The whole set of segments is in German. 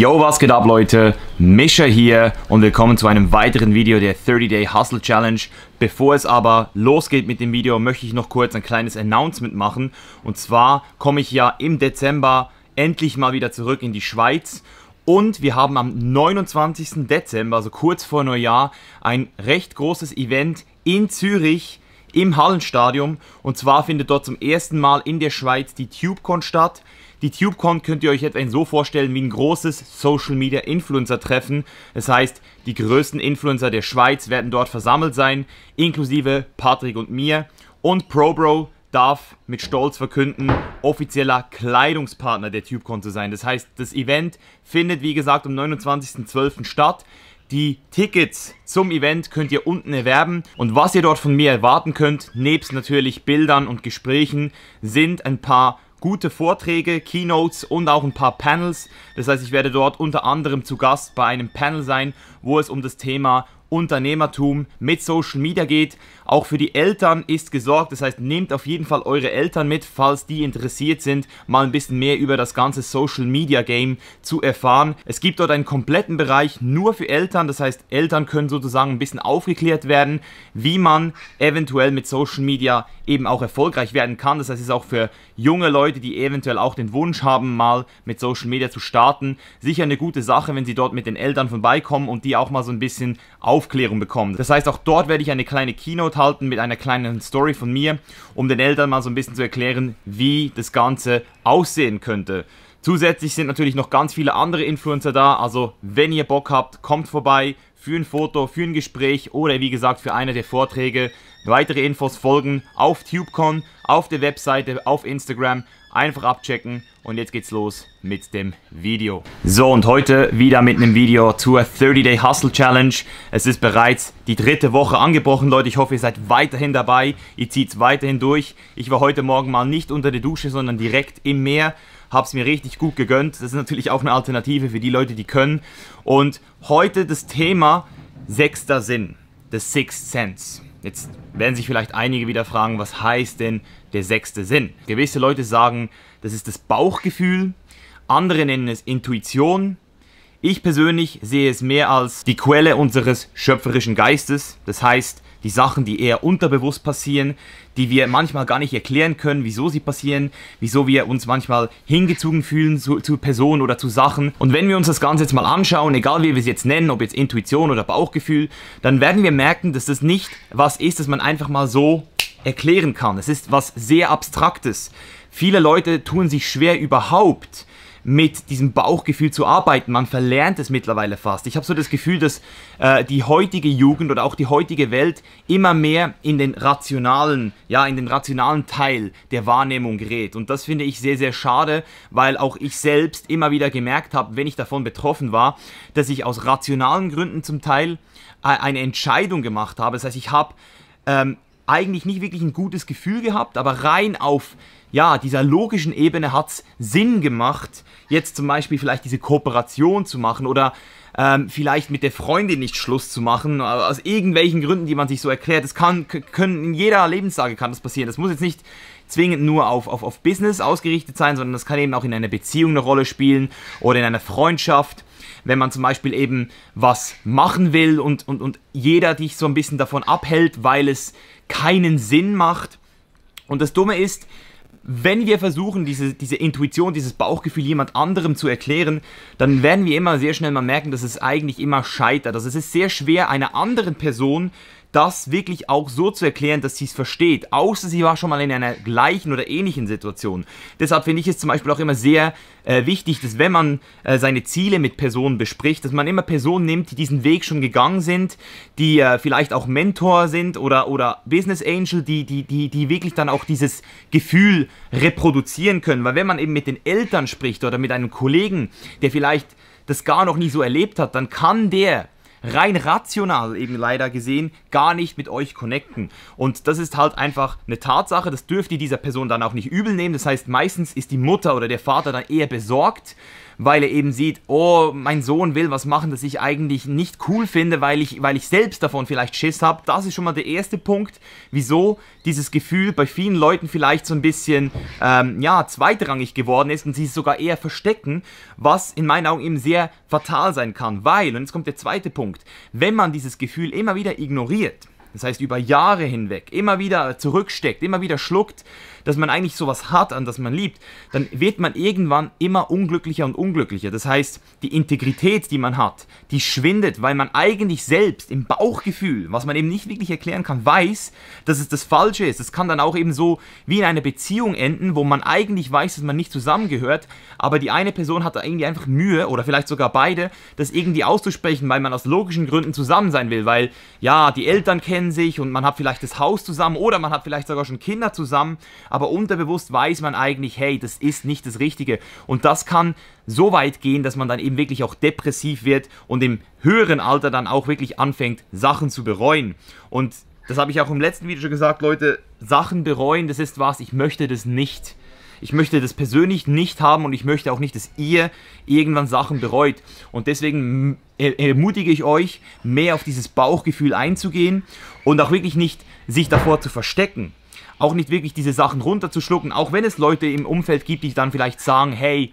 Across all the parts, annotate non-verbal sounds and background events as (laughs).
Yo, was geht ab Leute? Mischa hier und willkommen zu einem weiteren Video der 30-Day Hustle Challenge. Bevor es aber losgeht mit dem Video, möchte ich noch kurz ein kleines Announcement machen. Und zwar komme ich ja im Dezember endlich mal wieder zurück in die Schweiz. Und wir haben am 29. Dezember, also kurz vor Neujahr, ein recht großes Event in Zürich im Hallenstadion. Und zwar findet dort zum ersten Mal in der Schweiz die TubeCon statt. Die TubeCon könnt ihr euch jetzt so vorstellen wie ein großes Social Media Influencer Treffen. Das heißt, die größten Influencer der Schweiz werden dort versammelt sein, inklusive Patrick und mir. Und ProBro darf mit Stolz verkünden, offizieller Kleidungspartner der TubeCon zu sein. Das heißt, das Event findet wie gesagt am 29.12. statt. Die Tickets zum Event könnt ihr unten erwerben. Und was ihr dort von mir erwarten könnt, nebst natürlich Bildern und Gesprächen, sind ein paar gute Vorträge, Keynotes und auch ein paar Panels. Das heißt, ich werde dort unter anderem zu Gast bei einem Panel sein, wo es um das Thema Unternehmertum mit Social Media geht. Auch für die Eltern ist gesorgt, das heißt, nehmt auf jeden Fall eure Eltern mit, falls die interessiert sind, mal ein bisschen mehr über das ganze Social Media Game zu erfahren. Es gibt dort einen kompletten Bereich nur für Eltern, das heißt, Eltern können sozusagen ein bisschen aufgeklärt werden, wie man eventuell mit Social Media eben auch erfolgreich werden kann. Das heißt, es ist auch für junge Leute, die eventuell auch den Wunsch haben, mal mit Social Media zu starten, sicher eine gute Sache, wenn sie dort mit den Eltern vorbeikommen und die die auch mal so ein bisschen Aufklärung bekommen. Das heißt, auch dort werde ich eine kleine Keynote halten mit einer kleinen Story von mir, um den Eltern mal so ein bisschen zu erklären, wie das Ganze aussehen könnte. Zusätzlich sind natürlich noch ganz viele andere Influencer da, also wenn ihr Bock habt, kommt vorbei für ein Foto, für ein Gespräch oder wie gesagt für einer der Vorträge. Weitere Infos folgen auf TubeCon, auf der Webseite, auf Instagram Einfach abchecken und jetzt geht's los mit dem Video. So und heute wieder mit einem Video zur 30-Day Hustle Challenge. Es ist bereits die dritte Woche angebrochen, Leute. Ich hoffe, ihr seid weiterhin dabei. Ihr zieht's weiterhin durch. Ich war heute Morgen mal nicht unter der Dusche, sondern direkt im Meer. Hab's mir richtig gut gegönnt. Das ist natürlich auch eine Alternative für die Leute, die können. Und heute das Thema sechster Sinn, The Sixth Sense. Jetzt werden sich vielleicht einige wieder fragen, was heißt denn der sechste Sinn? Gewisse Leute sagen, das ist das Bauchgefühl, andere nennen es Intuition. Ich persönlich sehe es mehr als die Quelle unseres schöpferischen Geistes. Das heißt, die Sachen, die eher unterbewusst passieren, die wir manchmal gar nicht erklären können, wieso sie passieren, wieso wir uns manchmal hingezogen fühlen zu, zu Personen oder zu Sachen. Und wenn wir uns das Ganze jetzt mal anschauen, egal wie wir es jetzt nennen, ob jetzt Intuition oder Bauchgefühl, dann werden wir merken, dass das nicht was ist, das man einfach mal so erklären kann. Es ist was sehr Abstraktes. Viele Leute tun sich schwer überhaupt mit diesem Bauchgefühl zu arbeiten. Man verlernt es mittlerweile fast. Ich habe so das Gefühl, dass äh, die heutige Jugend oder auch die heutige Welt immer mehr in den rationalen, ja, in den rationalen Teil der Wahrnehmung gerät. Und das finde ich sehr, sehr schade, weil auch ich selbst immer wieder gemerkt habe, wenn ich davon betroffen war, dass ich aus rationalen Gründen zum Teil äh, eine Entscheidung gemacht habe. Das heißt, ich habe ähm, eigentlich nicht wirklich ein gutes Gefühl gehabt, aber rein auf ja, dieser logischen Ebene hat es Sinn gemacht, jetzt zum Beispiel vielleicht diese Kooperation zu machen oder ähm, vielleicht mit der Freundin nicht Schluss zu machen, äh, aus irgendwelchen Gründen, die man sich so erklärt. Das kann, können in jeder Lebenslage kann das passieren. Das muss jetzt nicht zwingend nur auf, auf, auf Business ausgerichtet sein, sondern das kann eben auch in einer Beziehung eine Rolle spielen oder in einer Freundschaft. Wenn man zum Beispiel eben was machen will und, und, und jeder dich so ein bisschen davon abhält, weil es keinen Sinn macht. Und das Dumme ist, wenn wir versuchen, diese, diese Intuition, dieses Bauchgefühl jemand anderem zu erklären, dann werden wir immer sehr schnell mal merken, dass es eigentlich immer scheitert. Also es ist sehr schwer, einer anderen Person das wirklich auch so zu erklären, dass sie es versteht. Außer sie war schon mal in einer gleichen oder ähnlichen Situation. Deshalb finde ich es zum Beispiel auch immer sehr äh, wichtig, dass wenn man äh, seine Ziele mit Personen bespricht, dass man immer Personen nimmt, die diesen Weg schon gegangen sind, die äh, vielleicht auch Mentor sind oder, oder Business Angel, die, die, die, die wirklich dann auch dieses Gefühl reproduzieren können. Weil wenn man eben mit den Eltern spricht oder mit einem Kollegen, der vielleicht das gar noch nie so erlebt hat, dann kann der rein rational eben leider gesehen gar nicht mit euch connecten. Und das ist halt einfach eine Tatsache, das dürft ihr dieser Person dann auch nicht übel nehmen. Das heißt, meistens ist die Mutter oder der Vater dann eher besorgt weil er eben sieht, oh, mein Sohn will was machen, das ich eigentlich nicht cool finde, weil ich, weil ich selbst davon vielleicht Schiss habe. Das ist schon mal der erste Punkt, wieso dieses Gefühl bei vielen Leuten vielleicht so ein bisschen ähm, ja, zweitrangig geworden ist und sie es sogar eher verstecken, was in meinen Augen eben sehr fatal sein kann. Weil, und jetzt kommt der zweite Punkt, wenn man dieses Gefühl immer wieder ignoriert, das heißt über Jahre hinweg, immer wieder zurücksteckt, immer wieder schluckt, dass man eigentlich sowas hat, an das man liebt, dann wird man irgendwann immer unglücklicher und unglücklicher. Das heißt, die Integrität, die man hat, die schwindet, weil man eigentlich selbst im Bauchgefühl, was man eben nicht wirklich erklären kann, weiß, dass es das Falsche ist. Es kann dann auch eben so wie in einer Beziehung enden, wo man eigentlich weiß, dass man nicht zusammengehört, aber die eine Person hat da irgendwie einfach Mühe oder vielleicht sogar beide, das irgendwie auszusprechen, weil man aus logischen Gründen zusammen sein will, weil ja, die Eltern kennen kennen sich und man hat vielleicht das Haus zusammen oder man hat vielleicht sogar schon Kinder zusammen, aber unterbewusst weiß man eigentlich, hey, das ist nicht das Richtige. Und das kann so weit gehen, dass man dann eben wirklich auch depressiv wird und im höheren Alter dann auch wirklich anfängt, Sachen zu bereuen. Und das habe ich auch im letzten Video schon gesagt, Leute, Sachen bereuen, das ist was, ich möchte das nicht. Ich möchte das persönlich nicht haben und ich möchte auch nicht, dass ihr irgendwann Sachen bereut. Und deswegen ermutige ich euch, mehr auf dieses Bauchgefühl einzugehen und auch wirklich nicht sich davor zu verstecken. Auch nicht wirklich diese Sachen runterzuschlucken, auch wenn es Leute im Umfeld gibt, die dann vielleicht sagen, hey,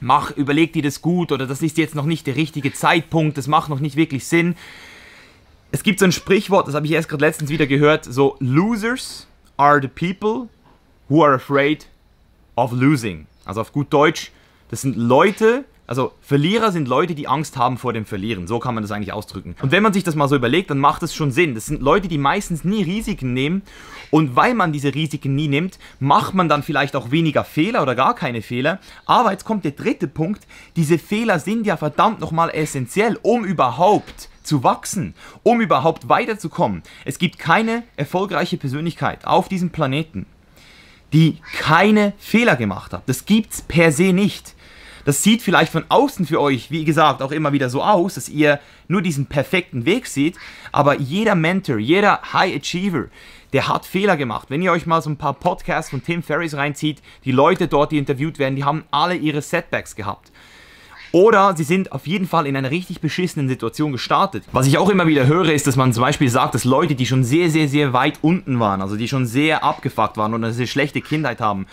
mach, überleg dir das gut oder das ist jetzt noch nicht der richtige Zeitpunkt, das macht noch nicht wirklich Sinn. Es gibt so ein Sprichwort, das habe ich erst gerade letztens wieder gehört, so Losers are the people who are afraid of losing. Also auf gut Deutsch, das sind Leute, die also Verlierer sind Leute, die Angst haben vor dem Verlieren. So kann man das eigentlich ausdrücken. Und wenn man sich das mal so überlegt, dann macht es schon Sinn. Das sind Leute, die meistens nie Risiken nehmen. Und weil man diese Risiken nie nimmt, macht man dann vielleicht auch weniger Fehler oder gar keine Fehler. Aber jetzt kommt der dritte Punkt. Diese Fehler sind ja verdammt nochmal essentiell, um überhaupt zu wachsen, um überhaupt weiterzukommen. Es gibt keine erfolgreiche Persönlichkeit auf diesem Planeten, die keine Fehler gemacht hat. Das gibt es per se nicht. Das sieht vielleicht von außen für euch, wie gesagt, auch immer wieder so aus, dass ihr nur diesen perfekten Weg seht, aber jeder Mentor, jeder High Achiever, der hat Fehler gemacht. Wenn ihr euch mal so ein paar Podcasts von Tim Ferriss reinzieht, die Leute dort, die interviewt werden, die haben alle ihre Setbacks gehabt. Oder sie sind auf jeden Fall in einer richtig beschissenen Situation gestartet. Was ich auch immer wieder höre, ist, dass man zum Beispiel sagt, dass Leute, die schon sehr, sehr, sehr weit unten waren, also die schon sehr abgefuckt waren und eine sehr schlechte Kindheit haben,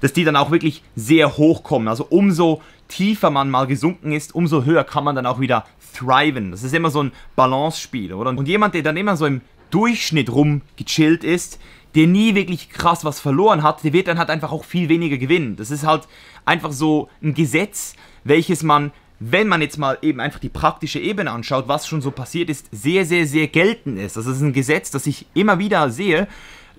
dass die dann auch wirklich sehr hoch kommen. Also umso tiefer man mal gesunken ist, umso höher kann man dann auch wieder thriven. Das ist immer so ein Balance-Spiel, oder? Und jemand, der dann immer so im Durchschnitt rumgechillt ist, der nie wirklich krass was verloren hat, der wird dann halt einfach auch viel weniger gewinnen. Das ist halt einfach so ein Gesetz, welches man, wenn man jetzt mal eben einfach die praktische Ebene anschaut, was schon so passiert ist, sehr, sehr, sehr geltend ist. Das also ist ein Gesetz, das ich immer wieder sehe,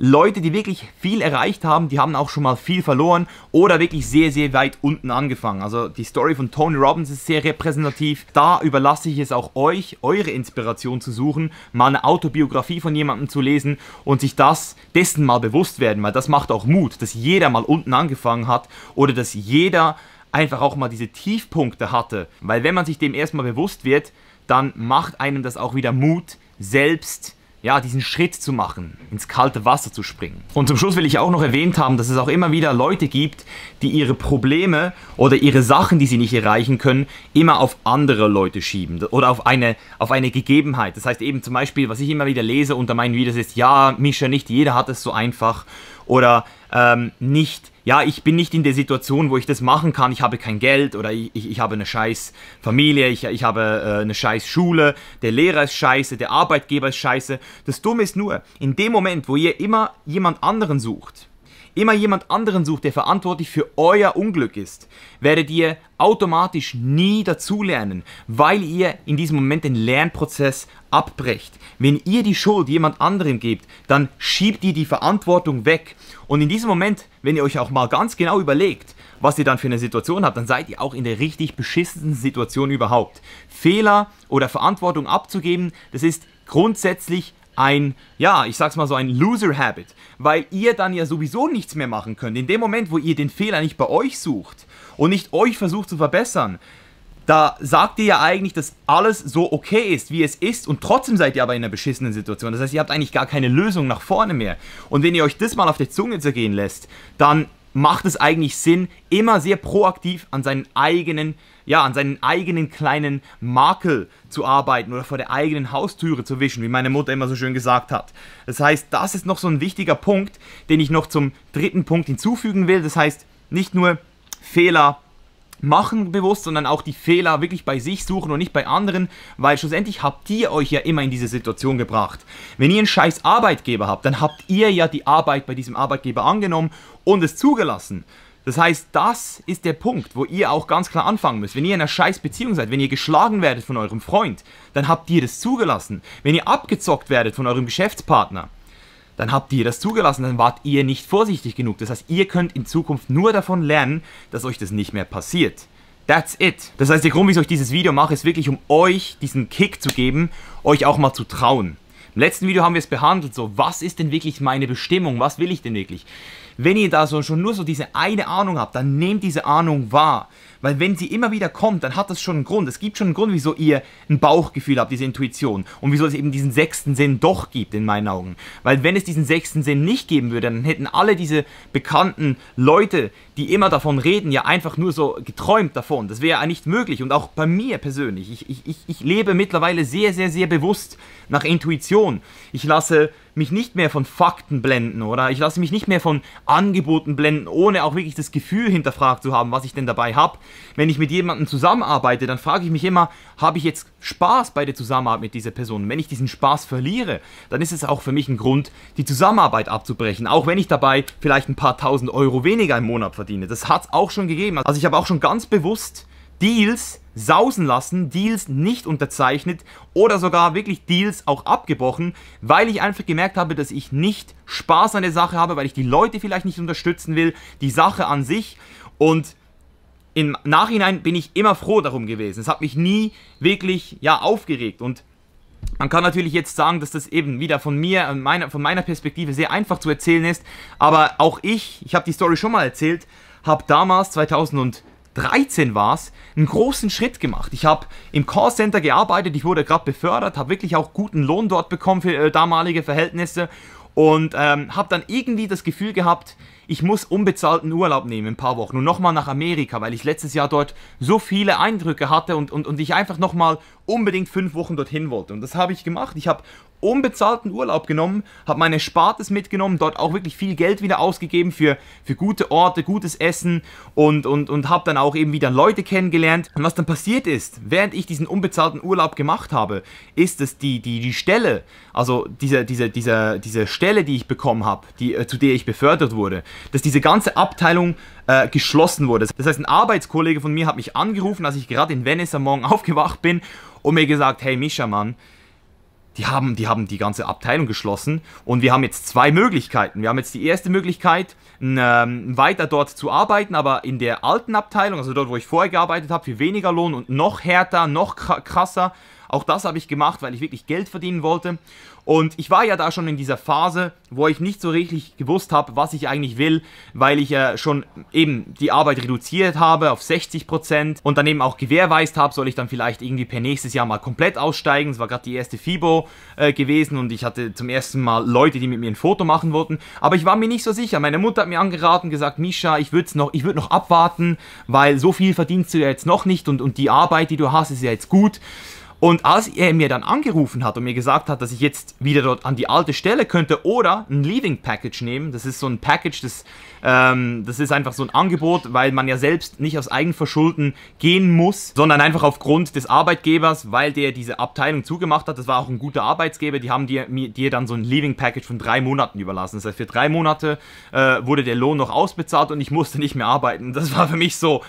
Leute, die wirklich viel erreicht haben, die haben auch schon mal viel verloren oder wirklich sehr, sehr weit unten angefangen. Also die Story von Tony Robbins ist sehr repräsentativ. Da überlasse ich es auch euch, eure Inspiration zu suchen, mal eine Autobiografie von jemandem zu lesen und sich das dessen mal bewusst werden, weil das macht auch Mut, dass jeder mal unten angefangen hat oder dass jeder einfach auch mal diese Tiefpunkte hatte. Weil wenn man sich dem erstmal bewusst wird, dann macht einem das auch wieder Mut, selbst ja, diesen Schritt zu machen, ins kalte Wasser zu springen. Und zum Schluss will ich auch noch erwähnt haben, dass es auch immer wieder Leute gibt, die ihre Probleme oder ihre Sachen, die sie nicht erreichen können, immer auf andere Leute schieben oder auf eine, auf eine Gegebenheit. Das heißt eben zum Beispiel, was ich immer wieder lese unter meinen Videos ist, ja, Mischa, nicht jeder hat es so einfach oder ähm, nicht, ja, ich bin nicht in der Situation, wo ich das machen kann, ich habe kein Geld oder ich, ich, ich habe eine scheiß Familie, ich, ich habe äh, eine scheiß Schule, der Lehrer ist scheiße, der Arbeitgeber ist scheiße. Das Dumme ist nur, in dem Moment, wo ihr immer jemand anderen sucht, immer jemand anderen sucht, der verantwortlich für euer Unglück ist, werdet ihr automatisch nie dazulernen, weil ihr in diesem Moment den Lernprozess abbrecht. Wenn ihr die Schuld jemand anderem gebt, dann schiebt ihr die Verantwortung weg. Und in diesem Moment, wenn ihr euch auch mal ganz genau überlegt, was ihr dann für eine Situation habt, dann seid ihr auch in der richtig beschissenen Situation überhaupt. Fehler oder Verantwortung abzugeben, das ist grundsätzlich ein, ja, ich sag's mal so, ein Loser-Habit, weil ihr dann ja sowieso nichts mehr machen könnt. In dem Moment, wo ihr den Fehler nicht bei euch sucht und nicht euch versucht zu verbessern, da sagt ihr ja eigentlich, dass alles so okay ist, wie es ist und trotzdem seid ihr aber in einer beschissenen Situation. Das heißt, ihr habt eigentlich gar keine Lösung nach vorne mehr. Und wenn ihr euch das mal auf der Zunge zergehen lässt, dann macht es eigentlich Sinn, immer sehr proaktiv an seinen eigenen ja, an seinen eigenen kleinen Makel zu arbeiten oder vor der eigenen Haustüre zu wischen, wie meine Mutter immer so schön gesagt hat. Das heißt, das ist noch so ein wichtiger Punkt, den ich noch zum dritten Punkt hinzufügen will. Das heißt, nicht nur Fehler machen bewusst, sondern auch die Fehler wirklich bei sich suchen und nicht bei anderen, weil schlussendlich habt ihr euch ja immer in diese Situation gebracht. Wenn ihr einen scheiß Arbeitgeber habt, dann habt ihr ja die Arbeit bei diesem Arbeitgeber angenommen und es zugelassen. Das heißt, das ist der Punkt, wo ihr auch ganz klar anfangen müsst. Wenn ihr in einer scheiß Beziehung seid, wenn ihr geschlagen werdet von eurem Freund, dann habt ihr das zugelassen. Wenn ihr abgezockt werdet von eurem Geschäftspartner, dann habt ihr das zugelassen, dann wart ihr nicht vorsichtig genug. Das heißt, ihr könnt in Zukunft nur davon lernen, dass euch das nicht mehr passiert. That's it. Das heißt, der Grund, wieso ich dieses Video mache, ist wirklich, um euch diesen Kick zu geben, euch auch mal zu trauen. Im letzten Video haben wir es behandelt, so was ist denn wirklich meine Bestimmung, was will ich denn wirklich? Wenn ihr da so schon nur so diese eine Ahnung habt, dann nehmt diese Ahnung wahr. Weil wenn sie immer wieder kommt, dann hat das schon einen Grund. Es gibt schon einen Grund, wieso ihr ein Bauchgefühl habt, diese Intuition. Und wieso es eben diesen sechsten Sinn doch gibt, in meinen Augen. Weil wenn es diesen sechsten Sinn nicht geben würde, dann hätten alle diese bekannten Leute, die immer davon reden, ja einfach nur so geträumt davon. Das wäre ja nicht möglich. Und auch bei mir persönlich. Ich, ich, ich lebe mittlerweile sehr, sehr, sehr bewusst nach Intuition. Ich lasse mich nicht mehr von Fakten blenden oder ich lasse mich nicht mehr von Angeboten blenden, ohne auch wirklich das Gefühl hinterfragt zu haben, was ich denn dabei habe. Wenn ich mit jemandem zusammenarbeite, dann frage ich mich immer, habe ich jetzt Spaß bei der Zusammenarbeit mit dieser Person? wenn ich diesen Spaß verliere, dann ist es auch für mich ein Grund, die Zusammenarbeit abzubrechen, auch wenn ich dabei vielleicht ein paar tausend Euro weniger im Monat verdiene. Das hat es auch schon gegeben. Also ich habe auch schon ganz bewusst Deals sausen lassen, Deals nicht unterzeichnet oder sogar wirklich Deals auch abgebrochen, weil ich einfach gemerkt habe, dass ich nicht Spaß an der Sache habe, weil ich die Leute vielleicht nicht unterstützen will, die Sache an sich und im Nachhinein bin ich immer froh darum gewesen. Es hat mich nie wirklich ja aufgeregt und man kann natürlich jetzt sagen, dass das eben wieder von mir, äh, meiner, von meiner Perspektive sehr einfach zu erzählen ist, aber auch ich, ich habe die Story schon mal erzählt, habe damals 2000 13 war es, einen großen Schritt gemacht. Ich habe im Callcenter gearbeitet, ich wurde gerade befördert, habe wirklich auch guten Lohn dort bekommen für äh, damalige Verhältnisse und ähm, habe dann irgendwie das Gefühl gehabt, ich muss unbezahlten Urlaub nehmen ein paar Wochen und nochmal nach Amerika, weil ich letztes Jahr dort so viele Eindrücke hatte und, und, und ich einfach nochmal unbedingt fünf Wochen dorthin wollte. Und das habe ich gemacht. Ich habe unbezahlten Urlaub genommen, habe meine Spartes mitgenommen, dort auch wirklich viel Geld wieder ausgegeben für, für gute Orte, gutes Essen und, und, und habe dann auch eben wieder Leute kennengelernt. Und was dann passiert ist, während ich diesen unbezahlten Urlaub gemacht habe, ist es die, die, die Stelle, also diese, diese, diese, diese Stelle, die ich bekommen habe, die, äh, zu der ich befördert wurde, dass diese ganze Abteilung äh, geschlossen wurde. Das heißt, ein Arbeitskollege von mir hat mich angerufen, als ich gerade in Venice am Morgen (laughs) aufgewacht bin und mir gesagt, hey Mischa, Mann, die haben, die haben die ganze Abteilung geschlossen und wir haben jetzt zwei Möglichkeiten. Wir haben jetzt die erste Möglichkeit, ähm, weiter dort zu arbeiten, aber in der alten Abteilung, also dort, wo ich vorher gearbeitet habe, für weniger Lohn und noch härter, noch krasser auch das habe ich gemacht, weil ich wirklich Geld verdienen wollte. Und ich war ja da schon in dieser Phase, wo ich nicht so richtig gewusst habe, was ich eigentlich will, weil ich ja schon eben die Arbeit reduziert habe auf 60% und dann eben auch gewährweist habe, soll ich dann vielleicht irgendwie per nächstes Jahr mal komplett aussteigen. Es war gerade die erste FIBO äh, gewesen und ich hatte zum ersten Mal Leute, die mit mir ein Foto machen wollten. Aber ich war mir nicht so sicher. Meine Mutter hat mir angeraten, gesagt, Misha, ich würde noch, würd noch abwarten, weil so viel verdienst du ja jetzt noch nicht und, und die Arbeit, die du hast, ist ja jetzt gut. Und als er mir dann angerufen hat und mir gesagt hat, dass ich jetzt wieder dort an die alte Stelle könnte oder ein Leaving Package nehmen, das ist so ein Package, das, ähm, das ist einfach so ein Angebot, weil man ja selbst nicht aus Eigenverschulden gehen muss, sondern einfach aufgrund des Arbeitgebers, weil der diese Abteilung zugemacht hat. Das war auch ein guter Arbeitsgeber, die haben dir, dir dann so ein Leaving Package von drei Monaten überlassen. Das heißt, für drei Monate äh, wurde der Lohn noch ausbezahlt und ich musste nicht mehr arbeiten. Das war für mich so,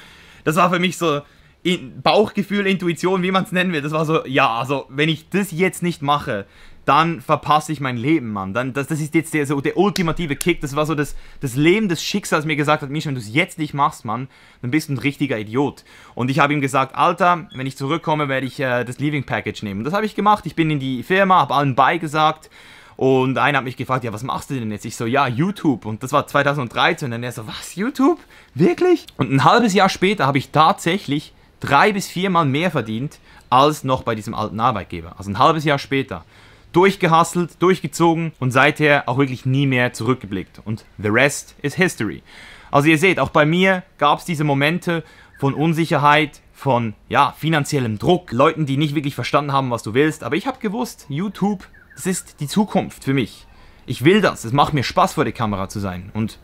das war für mich so, in Bauchgefühl, Intuition, wie man es nennen will. Das war so, ja, also wenn ich das jetzt nicht mache, dann verpasse ich mein Leben, Mann. Dann, das, das ist jetzt der, so der ultimative Kick. Das war so das, das Leben des Schicksals mir gesagt hat, Misha, wenn du es jetzt nicht machst, Mann, dann bist du ein richtiger Idiot. Und ich habe ihm gesagt, Alter, wenn ich zurückkomme, werde ich äh, das Leaving Package nehmen. Und das habe ich gemacht. Ich bin in die Firma, habe allen beigesagt. Und einer hat mich gefragt, ja, was machst du denn jetzt? Ich so, ja, YouTube. Und das war 2013. Und dann er so, was, YouTube? Wirklich? Und ein halbes Jahr später habe ich tatsächlich drei bis viermal mehr verdient als noch bei diesem alten Arbeitgeber. Also ein halbes Jahr später. Durchgehasselt, durchgezogen und seither auch wirklich nie mehr zurückgeblickt. Und the rest is history. Also ihr seht, auch bei mir gab es diese Momente von Unsicherheit, von ja, finanziellem Druck, Leuten, die nicht wirklich verstanden haben, was du willst. Aber ich habe gewusst, YouTube, das ist die Zukunft für mich. Ich will das. Es macht mir Spaß, vor der Kamera zu sein. Und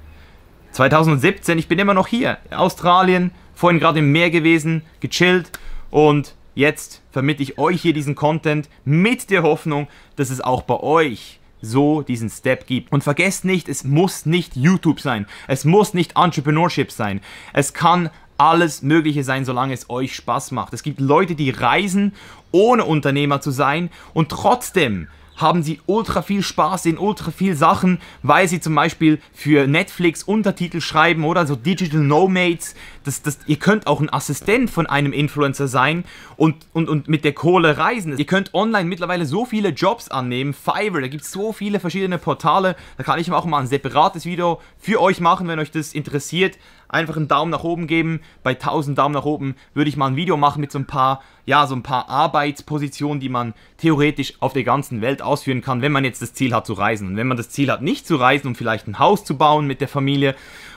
2017, ich bin immer noch hier. Australien, vorhin gerade im Meer gewesen, gechillt und jetzt vermittle ich euch hier diesen Content mit der Hoffnung, dass es auch bei euch so diesen Step gibt. Und vergesst nicht, es muss nicht YouTube sein. Es muss nicht Entrepreneurship sein. Es kann alles Mögliche sein, solange es euch Spaß macht. Es gibt Leute, die reisen, ohne Unternehmer zu sein und trotzdem haben sie ultra viel Spaß, in ultra viel Sachen, weil sie zum Beispiel für Netflix Untertitel schreiben oder so Digital Nomades. Das, das, ihr könnt auch ein Assistent von einem Influencer sein und, und, und mit der Kohle reisen. Ihr könnt online mittlerweile so viele Jobs annehmen. Fiverr, da gibt es so viele verschiedene Portale. Da kann ich auch mal ein separates Video für euch machen, wenn euch das interessiert einfach einen Daumen nach oben geben. Bei 1000 Daumen nach oben würde ich mal ein Video machen mit so ein paar, ja, so ein paar Arbeitspositionen, die man theoretisch auf der ganzen Welt ausführen kann, wenn man jetzt das Ziel hat zu reisen. Und wenn man das Ziel hat, nicht zu reisen, um vielleicht ein Haus zu bauen mit der Familie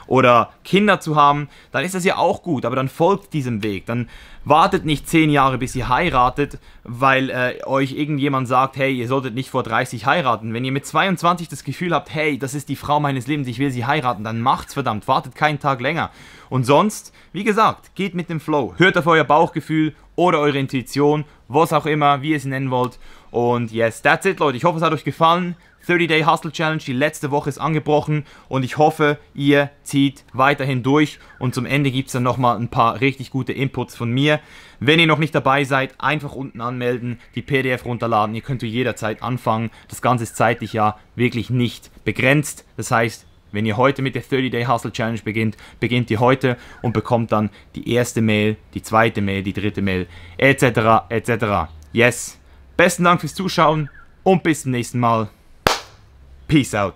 oder Kinder zu haben, dann ist das ja auch gut, aber dann folgt diesem Weg. Dann wartet nicht 10 Jahre, bis ihr heiratet, weil äh, euch irgendjemand sagt, hey, ihr solltet nicht vor 30 heiraten. Wenn ihr mit 22 das Gefühl habt, hey, das ist die Frau meines Lebens, ich will sie heiraten, dann macht's verdammt, wartet keinen Tag länger länger. Und sonst, wie gesagt, geht mit dem Flow. Hört auf euer Bauchgefühl oder eure Intuition, was auch immer, wie ihr es nennen wollt. Und yes, that's it, Leute. Ich hoffe, es hat euch gefallen. 30-Day Hustle Challenge, die letzte Woche ist angebrochen und ich hoffe, ihr zieht weiterhin durch und zum Ende gibt es dann nochmal ein paar richtig gute Inputs von mir. Wenn ihr noch nicht dabei seid, einfach unten anmelden, die PDF runterladen, ihr könnt jederzeit anfangen. Das Ganze ist zeitlich ja wirklich nicht begrenzt, das heißt, wenn ihr heute mit der 30-Day-Hustle-Challenge beginnt, beginnt ihr heute und bekommt dann die erste Mail, die zweite Mail, die dritte Mail, etc., etc. Yes. Besten Dank fürs Zuschauen und bis zum nächsten Mal. Peace out.